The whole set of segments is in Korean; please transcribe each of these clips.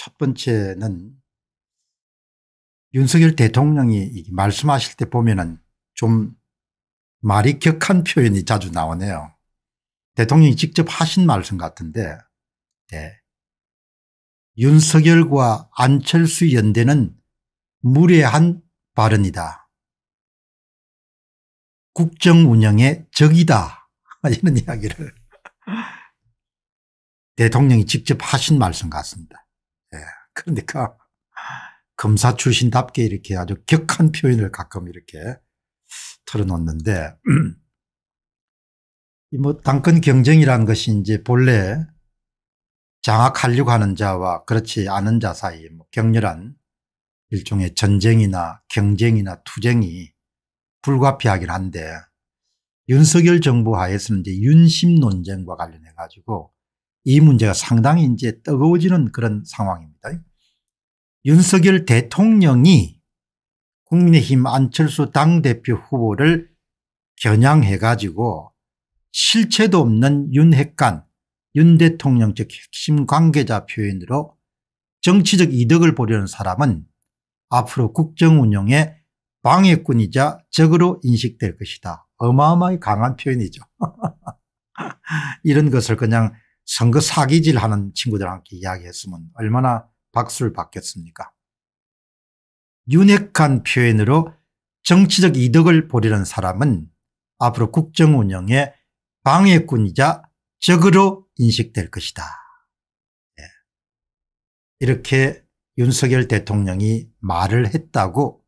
첫 번째는 윤석열 대통령이 말씀하실 때 보면은 좀 말이 격한 표현이 자주 나오네요. 대통령이 직접 하신 말씀 같은데 네. 윤석열과 안철수 연대는 무례한 발언이다. 국정운영의 적이다 이런 이야기를 대통령이 직접 하신 말씀 같습니다. 그러니까 검사 출신답게 이렇게 아주 격한 표현을 가끔 이렇게 털어놓는데 이 뭐 당권 경쟁이란 것이 이제 본래 장악하려고 하는 자와 그렇지 않은 자 사이 뭐 격렬한 일종의 전쟁이나 경쟁이나 투쟁이 불가피하긴 한데 윤석열 정부 하에서는 이제 윤심 논쟁과 관련해 가지고 이 문제가 상당히 이제 뜨거워지는 그런 상황입니다. 윤석열 대통령이 국민의힘 안철수 당대표 후보를 겨냥해 가지고 실체도 없는 윤핵관 윤 대통령 즉 핵심 관계자 표현으로 정치적 이득을 보려는 사람은 앞으로 국정운영의 방해꾼이자 적으로 인식될 것이다. 어마어마히 강한 표현이죠. 이런 것을 그냥 선거 사기질하는 친구들한테 이야기했으면 얼마나 박수를 받겠습니까? 윤핵한 표현으로 정치적 이득을 보려는 사람은 앞으로 국정 운영의 방해꾼이자 적으로 인식될 것이다. 네. 이렇게 윤석열 대통령이 말을 했다고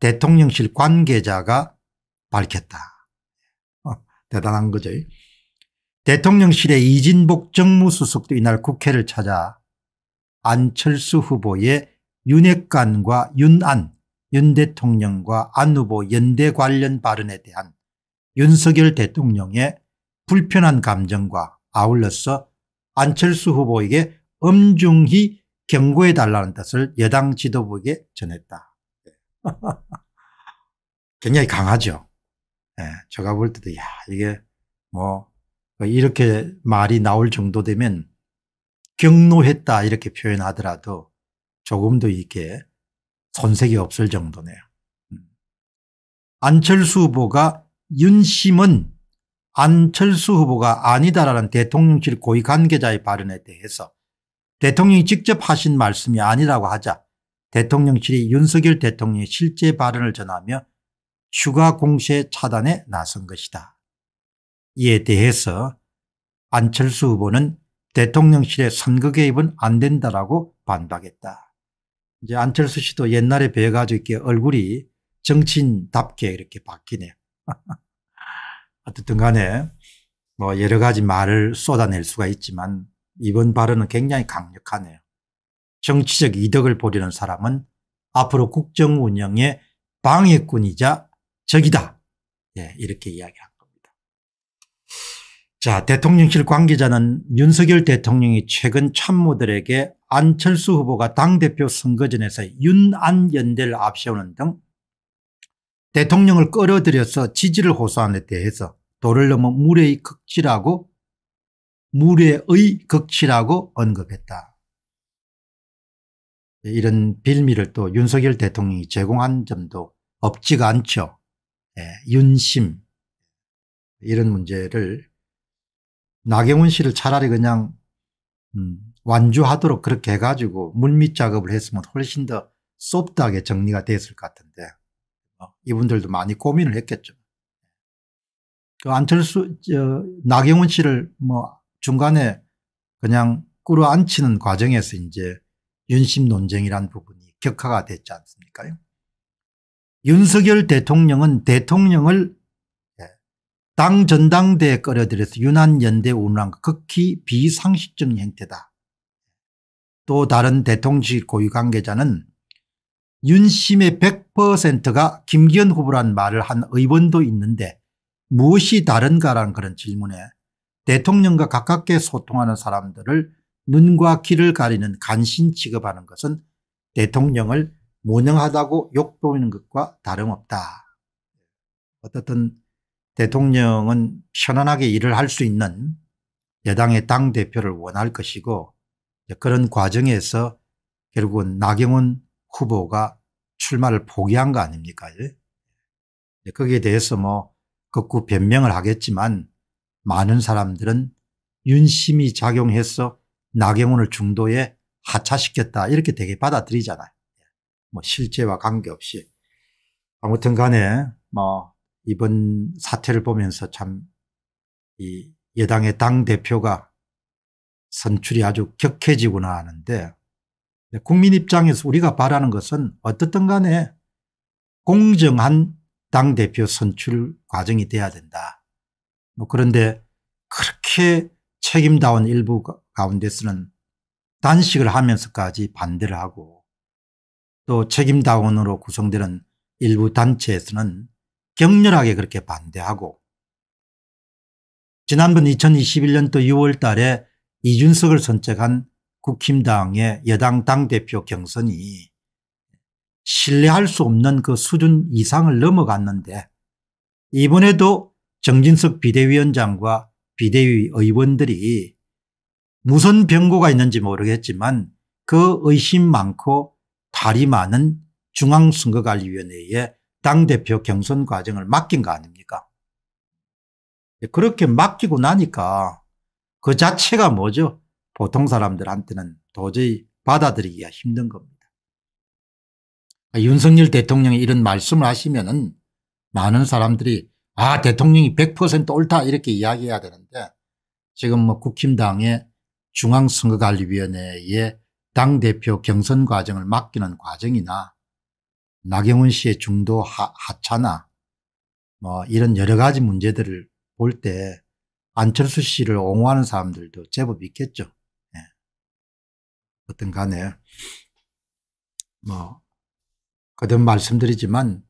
대통령실 관계자가 밝혔다. 어, 대단한 거죠. 대통령실의 이진복 정무수석도 이날 국회를 찾아 안철수 후보의 윤핵관과 윤안, 윤 대통령과 안 후보 연대 관련 발언에 대한 윤석열 대통령의 불편한 감정과 아울러서 안철수 후보에게 엄중히 경고해 달라는 뜻을 여당 지도부에게 전했다. 예. 굉장히 강하죠. 예, 제가 볼 때도 야 이게 뭐 이렇게 말이 나올 정도 되면 경로했다 이렇게 표현하더라도 조금도 이게 손색이 없을 정도네요. 음. 안철수 후보가 윤심은 안철수 후보가 아니다라는 대통령실 고위 관계자의 발언에 대해서 대통령이 직접 하신 말씀이 아니라고 하자 대통령실이 윤석열 대통령의 실제 발언을 전하며 휴가 공세 차단에 나선 것이다. 이에 대해서 안철수 후보는 대통령실에 선거 개입은 안 된다라고 반박했다. 이제 안철수 씨도 옛날에 배워가지고 이렇게 얼굴이 정치인답게 이렇게 바뀌네요. 어쨌든 간에 뭐 여러 가지 말을 쏟아낼 수가 있지만 이번 발언은 굉장히 강력하네요. 정치적 이득을 보려는 사람은 앞으로 국정 운영의 방해꾼이자 적이다. 예, 이렇게 이야기합니다. 자, 대통령실 관계자는 윤석열 대통령이 최근 참모들에게 안철수 후보가 당대표 선거전에서 윤안연대를 앞세우는 등 대통령을 끌어들여서 지지를 호소한 데 대해서 도를 넘어 물의 극치라고 물의 극치라고 언급했다. 이런 빌미를 또 윤석열 대통령이 제공한 점도 없지가 않죠. 예, 윤심 이런 문제를 나경원 씨를 차라리 그냥 음, 완주하도록 그렇게 해가지고 물밑 작업을 했으면 훨씬 더 솝다하게 정리가 됐을 것 같은데 어, 이분들도 많이 고민을 했겠죠. 그 안철수 저, 나경원 씨를 뭐 중간에 그냥 끌어안치는 과정에서 이제 윤심 논쟁이란 부분이 격화가 됐지 않습니까요? 윤석열 대통령은 대통령을 당 전당대에 끌어들여서 유난 연대 운운한 극히 비상식적인 행태다. 또 다른 대통령실 고위 관계자는 윤심의 100%가 김기현 후보란 말을 한 의원도 있는데 무엇이 다른가라는 그런 질문에 대통령과 가깝게 소통하는 사람들을 눈과 귀를 가리는 간신 취급하는 것은 대통령을 무능하다고 욕보이는 것과 다름없다. 어떻든 대통령은 편안하게 일을 할 수 있는 여당의 당대표를 원할 것이고 그런 과정에서 결국은 나경원 후보가 출마를 포기한 거 아닙니까? 예? 거기에 대해서 뭐 극구 변명을 하겠지만 많은 사람들은 윤심이 작용해서 나경원을 중도에 하차시켰다 이렇게 되게 받아들이잖아요. 예. 뭐 실제와 관계없이 아무튼 간에 뭐 이번 사태를 보면서 참 이 여당의 당대표가 선출이 아주 격해지구나 하는데 국민 입장에서 우리가 바라는 것은 어떻든 간에 공정한 당대표 선출 과정이 돼야 된다. 뭐 그런데 그렇게 책임다운 일부 가운데서는 단식을 하면서까지 반대를 하고 또 책임다운으로 구성되는 일부 단체에서는 격렬하게 그렇게 반대하고 지난번 2021년도 6월 달에 이준석을 선택한 국힘당의 여당 당대표 경선이 신뢰할 수 없는 그 수준 이상을 넘어갔는데 이번에도 정진석 비대위원장과 비대위 의원들이 무슨 병고가 있는지 모르겠지만 그 의심 많고 달이 많은 중앙선거관리위원회에 당대표 경선 과정을 맡긴 거 아닙니까? 예, 그렇게 맡기고 나니까 그 자체가 뭐죠? 보통 사람들한테는 도저히 받아들이기가 힘든 겁니다. 아, 윤석열 대통령이 이런 말씀을 하시면 은 많은 사람들이 아 대통령이 100% 옳다 이렇게 이야기해야 되는데 지금 뭐 국힘당의 중앙선거관리위원회의 당대표 경선 과정을 맡기는 과정이나 나경원 씨의 중도 하, 하차나 뭐 이런 여러 가지 문제들을 볼 때 안철수 씨를 옹호하는 사람들도 제법 있겠죠. 네. 어떤 간에 뭐 거듭 말씀드리지만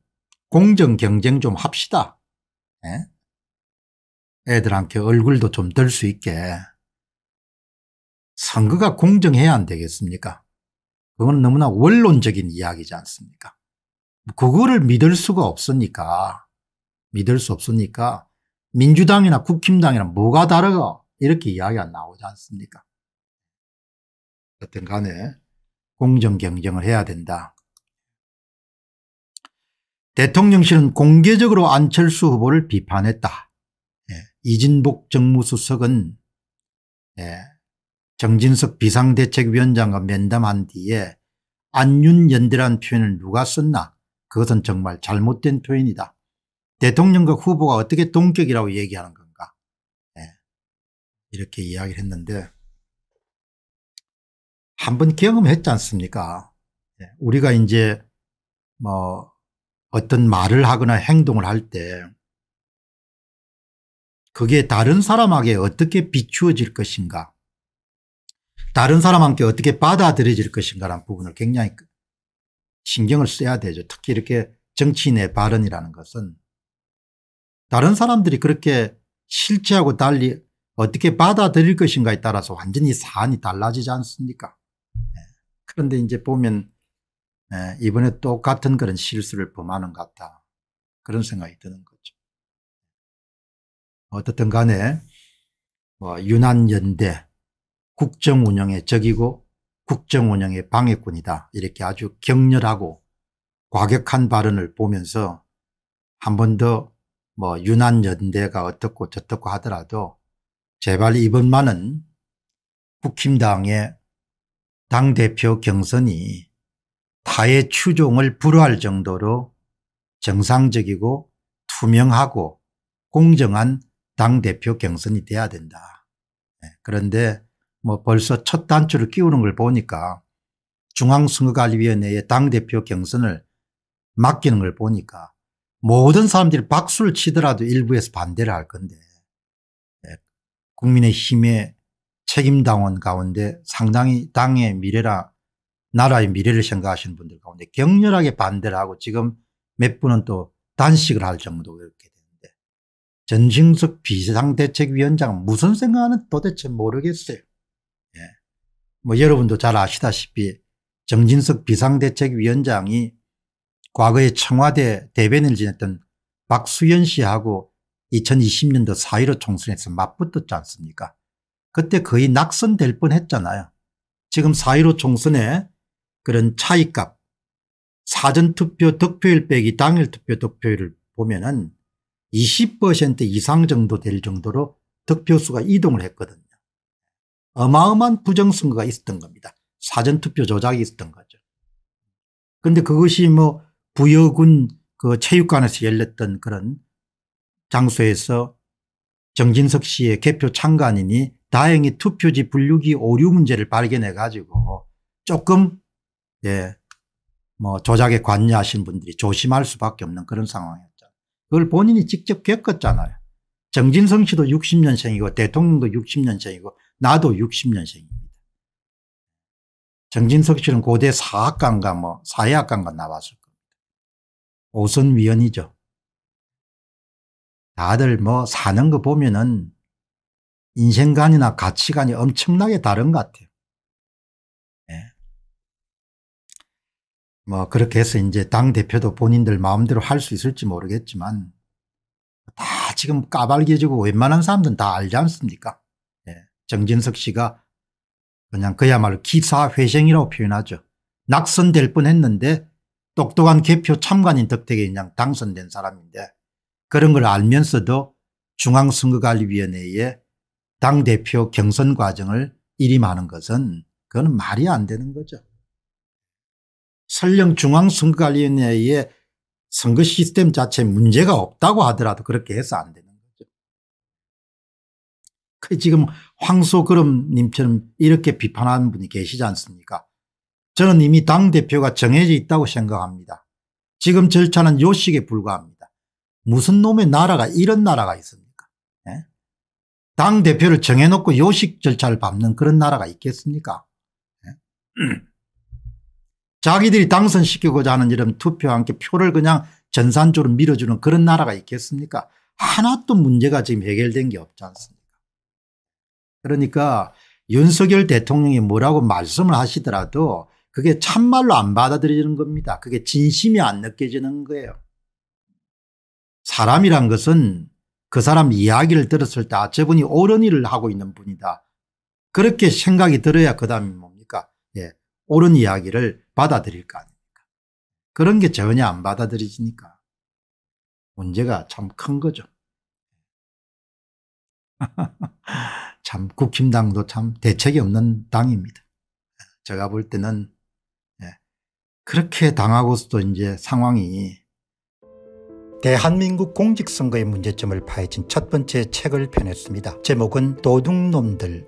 공정 경쟁 좀 합시다. 네. 애들한테 얼굴도 좀 들 수 있게 선거가 공정해야 안 되겠습니까? 그건 너무나 원론적인 이야기지 않습니까? 그거를 믿을 수가 없으니까 믿을 수 없으니까 민주당이나 국힘당이나 뭐가 다르가 이렇게 이야기가 나오지 않습니까? 어쨌든 간에 공정 경쟁을 해야 된다. 대통령실은 공개적으로 안철수 후보를 비판했다. 예. 이진복 정무수석은 예. 정진석 비상대책위원장과 면담한 뒤에 안윤연대란 표현을 누가 썼나 그것은 정말 잘못된 표현이다. 대통령과 후보가 어떻게 동격이라고 얘기하는 건가. 네. 이렇게 이야기를 했는데 한 번 경험했지 않습니까? 네. 우리가 이제 뭐 어떤 말을 하거나 행동을 할 때 그게 다른 사람에게 어떻게 비추어질 것인가 다른 사람한테 어떻게 받아들여질 것인가라는 부분을 굉장히 신경을 써야 되죠. 특히 이렇게 정치인의 발언이라는 것은 다른 사람들이 그렇게 실제하고 달리 어떻게 받아들일 것인가에 따라서 완전히 사안이 달라지지 않습니까 네. 그런데 이제 보면 네, 이번에 똑같은 그런 실수를 범하는 것 같다 그런 생각이 드는 거죠 어떻든 간에 뭐 유난연대 국정운영의 적이고 국정 운영의 방해꾼이다 이렇게 아주 격렬하고 과격한 발언을 보면서 한 번 더 뭐 유난 연대가 어떻고 저떻고 하더라도 제발 이번만은 국힘당의 당대표 경선이 타의 추종을 불허할 정도로 정상적이고 투명하고 공정한 당대표 경선이 돼야 된다. 네, 그런데 뭐 벌써 첫 단추를 끼우는 걸 보니까 중앙선거관리위원회의 당대표 경선을 맡기는 걸 보니까 모든 사람들이 박수를 치더라도 일부에서 반대를 할 건데 예, 국민의힘의 책임당원 가운데 상당히 당의 미래라 나라의 미래를 생각하시는 분들 가운데 격렬하게 반대를 하고 지금 몇 분은 또 단식을 할 정도로 이렇게 되는데 전징석 비상대책위원장은 무슨 생각하는 도대체 모르겠어요. 뭐 여러분도 잘 아시다시피 정진석 비상대책위원장이 과거에 청와대 대변인을 지냈던 박수현 씨하고 2020년도 4.15 총선에서 맞붙었지 않습니까 그때 거의 낙선될 뻔했잖아요. 지금 4.15 총선에 그런 차이값 사전투표 득표율 빼기 당일 투표 득표율을 보면 은20% 이상 정도 될 정도로 득표수가 이동을 했거든요. 어마어마한 부정선거가 있었던 겁니다. 사전투표 조작이 있었던 거죠. 그런데 그것이 뭐 부여군 그 체육관에서 열렸던 그런 장소에서 정진석 씨의 개표 참관인이 다행히 투표지 분류기 오류 문제를 발견해 가지고 조금 예, 뭐 조작에 관여하신 분들이 조심할 수밖에 없는 그런 상황이었죠. 그걸 본인이 직접 겪었잖아요. 정진성 씨도 60년생이고 대통령도 60년생이고 나도 60년생입니다. 정진석 씨는 고대 사학과뭐사회학과 나왔을 겁니다. 오선위원이죠. 다들 뭐 사는 거 보면은 인생관이나 가치관이 엄청나게 다른 것 같아요. 네. 뭐 그렇게 해서 이제 당대표도 본인들 마음대로 할 수 있을지 모르겠지만 다 지금 까발겨지고 웬만한 사람들은 다 알지 않습니까? 정진석 씨가 그냥 그야말로 기사회생이라고 표현하죠. 낙선될 뻔했는데 똑똑한 개표 참관인 덕택에 그냥 당선된 사람인데 그런 걸 알면서도 중앙선거관리위원회에 당대표 경선 과정을 일임하는 것은 그건 말이 안 되는 거죠. 설령 중앙선거관리위원회에 선거 시스템 자체에 문제가 없다고 하더라도 그렇게 해서 안 되는 거죠. 그 지금 황소그름님처럼 이렇게 비판하는 분이 계시지 않습니까? 저는 이미 당대표가 정해져 있다고 생각합니다. 지금 절차는 요식에 불과합니다. 무슨 놈의 나라가 이런 나라가 있습니까? 예? 당대표를 정해놓고 요식 절차를 밟는 그런 나라가 있겠습니까? 예? 자기들이 당선시키고자 하는 이런 투표와 함께 표를 그냥 전산조로 밀어주는 그런 나라가 있겠습니까? 하나도 문제가 지금 해결된 게 없지 않습니까? 그러니까 윤석열 대통령이 뭐라고 말씀을 하시더라도 그게 참말로 안 받아들여지는 겁니다. 그게 진심이 안 느껴지는 거예요. 사람이란 것은 그 사람 이야기를 들었을 때 아, 저분이 옳은 일을 하고 있는 분이다. 그렇게 생각이 들어야 그 다음이 뭡니까? 예. 옳은 이야기를 받아들일 거 아닙니까? 그런 게 전혀 안 받아들이니까 문제가 참 큰 거죠. 참 국힘당도 참 대책이 없는 당입니다. 제가 볼 때는 예, 그렇게 당하고서도 이제 상황이 대한민국 공직선거의 문제점을 파헤친 첫 번째 책을 펴냈습니다. 제목은 도둑놈들